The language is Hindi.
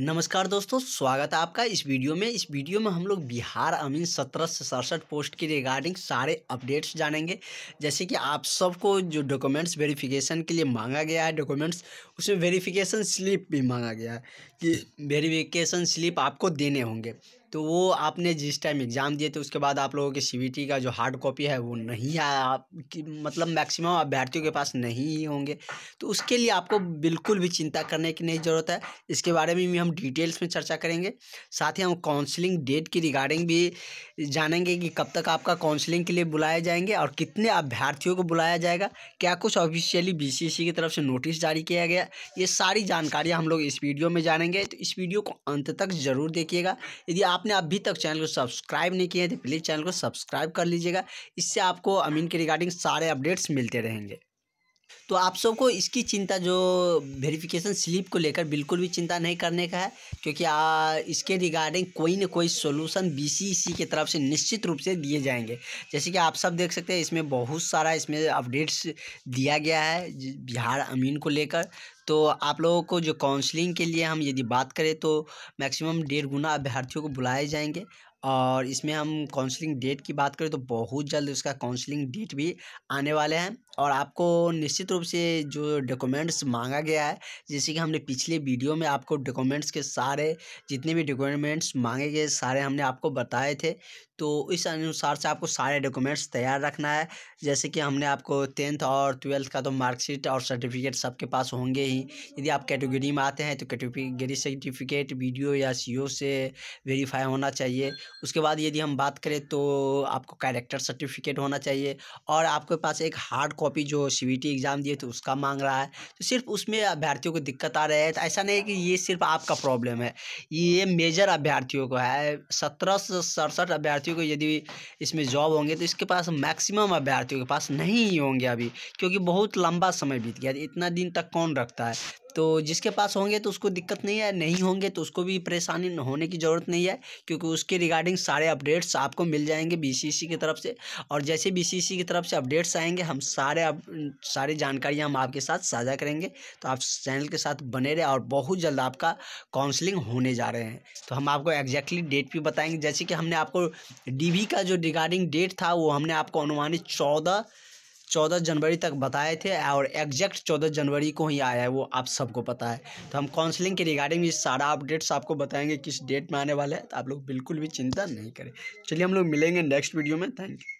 नमस्कार दोस्तों स्वागत है आपका इस वीडियो में इस वीडियो में हम लोग बिहार अमीन सत्रह से सड़सठ पोस्ट की रिगार्डिंग सारे अपडेट्स जानेंगे जैसे कि आप सबको जो डॉक्यूमेंट्स वेरिफिकेशन के लिए मांगा गया है डॉक्यूमेंट्स उसमें वेरिफिकेशन स्लिप भी मांगा गया है कि वेरिफिकेशन स्लिप आपको देने होंगे तो वो आपने जिस टाइम एग्ज़ाम दिए थे उसके बाद आप लोगों के सी का जो हार्ड कॉपी है वो नहीं आया आप मतलब मैक्सिमम अभ्यर्थियों के पास नहीं होंगे तो उसके लिए आपको बिल्कुल भी चिंता करने की नहीं ज़रूरत है इसके बारे में भी हम डिटेल्स में चर्चा करेंगे साथ ही हम काउंसलिंग डेट की रिगार्डिंग भी जानेंगे कि कब तक आपका काउंसलिंग के लिए बुलाए जाएंगे और कितने अभ्यर्थियों को बुलाया जाएगा क्या कुछ ऑफिशियली बी की तरफ से नोटिस जारी किया गया ये सारी जानकारियाँ हम लोग इस वीडियो में जानेंगे तो इस वीडियो को अंत तक ज़रूर देखिएगा यदि आप आपने अभी तक चैनल को सब्सक्राइब नहीं किया है तो प्लीज़ चैनल को सब्सक्राइब कर लीजिएगा इससे आपको अमीन के रिगार्डिंग सारे अपडेट्स मिलते रहेंगे तो आप सबको इसकी चिंता जो वेरिफिकेशन स्लिप को लेकर बिल्कुल भी चिंता नहीं करने का है क्योंकि आ, इसके रिगार्डिंग कोई ना कोई सोल्यूशन सी की तरफ से निश्चित रूप से दिए जाएंगे जैसे कि आप सब देख सकते हैं इसमें बहुत सारा इसमें अपडेट्स दिया गया है बिहार अमीन को लेकर तो आप लोगों को जो काउंसलिंग के लिए हम यदि बात करें तो मैक्सिमम डेढ़ गुना अभ्यर्थियों को बुलाए जाएंगे और इसमें हम काउंसलिंग डेट की बात करें तो बहुत जल्द उसका काउंसलिंग डेट भी आने वाले हैं और आपको निश्चित रूप से जो डॉक्यूमेंट्स मांगा गया है जैसे कि हमने पिछले वीडियो में आपको डॉक्यूमेंट्स के सारे जितने भी डॉक्यूमेंट्स मांगे गए सारे हमने आपको बताए थे तो इस अनुसार से आपको सारे डॉक्यूमेंट्स तैयार रखना है जैसे कि हमने आपको टेंथ और ट्वेल्थ का तो मार्कशीट और सर्टिफिकेट सबके पास होंगे ही नहीं यदि आप कैटेगरी में आते हैं तो कैटेगरी सर्टिफिकेट वीडियो या सी से वेरीफाई होना चाहिए उसके बाद यदि हम बात करें तो आपको कैरेक्टर सर्टिफिकेट होना चाहिए और आपके पास एक हार्ड कॉपी जो सी एग्ज़ाम दिए तो उसका मांग रहा है तो सिर्फ उसमें अभ्यर्थियों को दिक्कत आ रही है तो ऐसा नहीं कि ये सिर्फ आपका प्रॉब्लम है ये मेजर अभ्यर्थियों को है सत्रह सड़सठ अभ्यर्थियों को यदि इसमें जॉब होंगे तो इसके पास मैक्सिमम अभ्यर्थियों के पास नहीं होंगे अभी क्योंकि बहुत लंबा समय बीत गया इतना दिन तक कौन रखता है है तो जिसके पास होंगे तो उसको दिक्कत नहीं है नहीं होंगे तो उसको भी परेशानी होने की ज़रूरत नहीं है क्योंकि उसके रिगार्डिंग सारे अपडेट्स आपको मिल जाएंगे बीसीसी की तरफ से और जैसे बीसीसी की तरफ से अपडेट्स आएंगे हम सारे अप, सारी जानकारियाँ हम आपके साथ साझा करेंगे तो आप चैनल के साथ बने रहे और बहुत जल्द आपका काउंसलिंग होने जा रहे हैं तो हम आपको एग्जैक्टली डेट भी बताएंगे जैसे कि हमने आपको डी का जो रिगार्डिंग डेट था वो हमने आपको अनुमानित चौदह चौदह जनवरी तक बताए थे और एग्जैक्ट चौदह जनवरी को ही आया है वो आप सबको पता है तो हम काउंसलिंग के रिगार्डिंग ये सारा अपडेट्स आपको बताएंगे किस डेट में आने वाले हैं तो आप लोग बिल्कुल भी चिंता नहीं करें चलिए हम लोग मिलेंगे नेक्स्ट वीडियो में थैंक यू